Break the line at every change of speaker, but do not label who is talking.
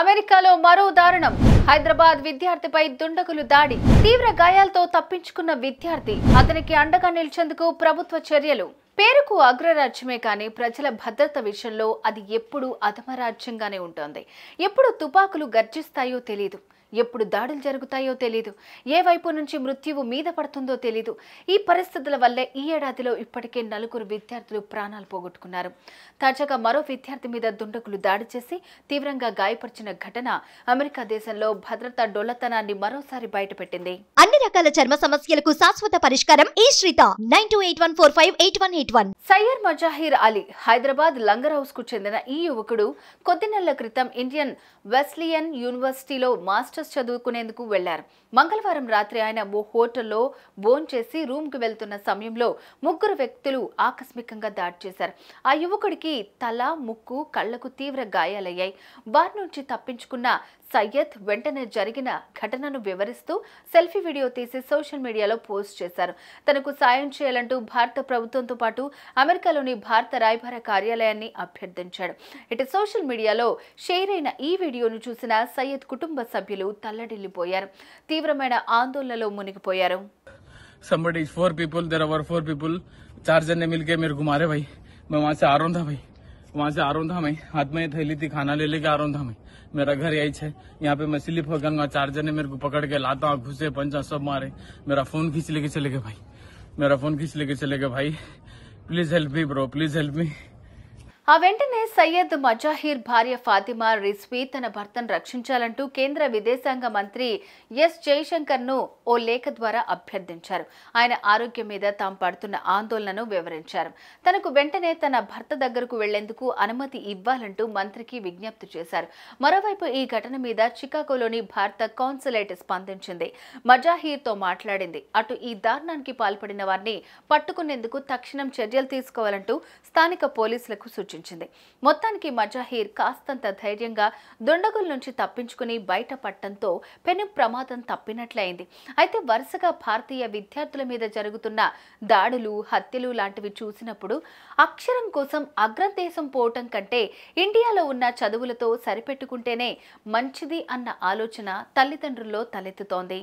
అమెరికాలో మరో దారుణం హైదరాబాద్ విద్యార్థిపై దుండగులు దాడి తీవ్ర గాయాలతో తప్పించుకున్న విద్యార్థి అతనికి అండగా నిలిచేందుకు ప్రభుత్వ చర్యలు పేరుకు అగ్రరాజ్యమే కానీ ప్రజల భద్రత విషయంలో అది ఎప్పుడు అధమరాజ్యంగానే ఉంటుంది ఎప్పుడు తుపాకులు గర్జిస్తాయో తెలియదు ఎప్పుడు దాడులు జరుగుతాయో తెలీదు ఏ వైపు నుంచి మృత్యువు మీద పడుతుందో తెలీదు ఈ పరిస్థితుల వల్లే ఈ ఏడాదిలో ఇప్పటికే నలుగురు విద్యార్థులు ప్రాణాలు పోగొట్టుకున్నారు తాజాగా మరో విద్యార్థి మీద దుండకులు దాడి చేసి తీవ్రంగా గాయపరిచిన ఘటన అమెరికా దేశంలో భద్రతా డొల్లతనాన్ని మరోసారి బయటపెట్టింది అన్ని రకాల చర్మ సమస్యలకు శాశ్వత పరిష్కారం ఈ శ్రీత nine two eight one four five eight one eight one Syed Mazahir Ali Hyderabad Langar house కు చెందిన ఈ యువకుడు కొద్ది నెలల క్రితం ఇండియన్ వెస్లియన్ యూనివర్సిటీలో మాస్టర్ మాస్టర్స్ చదువుకునేందుకు వెళ్లారు మంగళవారం రాత్రి ఆయన ఓ హోటల్లో బోన్ చేసి కు వెళ్తున్న సమయంలో ముగ్గురు వ్యక్తులు ఆకస్మికంగా దాడి చేశారు ఆ యువకుడికి తల ముక్కు కళ్లకు తీవ్ర గాయాలయ్యాయి బార్ నుంచి తప్పించుకున్న సయ్యద్ వెంటనే జరిగిన ఘటనను వివరిస్తూ సెల్ఫీ వీడియో తీసి సోషల్ మీడియాలో పోస్ట్ చేశారు తనకు సాయం చేయాలంటూ భారత ప్రభుత్వంతో పాటు అమెరికాలోని భారత రాయబార కార్యాలయాన్ని అభ్యర్థించాడు ఇటు సోషల్ మీడియాలో షేర్ అయిన ఈ వీడియోను చూసిన సయ్యద్ కుటుంబ సభ్యులు తల్లడిల్లిపోయారు తీవ్రమైన ఆందోళనలో మునిగిపోయారు
somebody four people there were four people चार जने मिलके मेरे घुमा रहे भाई मैं वहां वहां से था मैं हाथ में थैली थी खाना ले लेके था मैं मेरा घर यही है यहाँ पे मैं स्लिप हो गया चार जने मेरे को पकड़ के लाता घुसे पंचा सब मारे मेरा फोन खींच लेके चले गए भाई मेरा फोन खींच लेके चले गए भाई please help me bro please help me
ఆ వెంటనే సయ్యద్ మజాహీర్ భార్య ఫాతిమా రిస్వీ తన భర్తను రక్షించాలంటూ కేంద్ర విదేశాంగ మంత్రి ఎస్ ను ఓ లేఖ ద్వారా అభ్యర్థించారు ఆయన ఆరోగ్యం మీద తాము పడుతున్న ఆందోళనను వివరించారు తనకు వెంటనే తన భర్త దగ్గరకు వెళ్లేందుకు అనుమతి ఇవ్వాలంటూ మంత్రికి విజ్ఞప్తి చేశారు మరోవైపు ఈ ఘటన మీద చికాగోలోని భారత కాన్సులేట్ స్పందించింది మజాహీర్తో మాట్లాడింది అటు ఈ దారుణానికి పాల్పడిన వారిని పట్టుకునేందుకు తక్షణం చర్యలు తీసుకోవాలంటూ స్థానిక పోలీసులకు సూచించారు సూచించింది మొత్తానికి మజాహీర్ కాస్తంత ధైర్యంగా దుండగుల నుంచి తప్పించుకుని బయట పట్టడంతో పెను ప్రమాదం తప్పినట్లయింది అయితే వరుసగా భారతీయ విద్యార్థుల మీద జరుగుతున్న దాడులు హత్యలు లాంటివి చూసినప్పుడు అక్షరం కోసం అగ్రదేశం పోవటం కంటే ఇండియాలో ఉన్న చదువులతో సరిపెట్టుకుంటేనే మంచిది అన్న ఆలోచన తల్లిదండ్రుల్లో తలెత్తుతోంది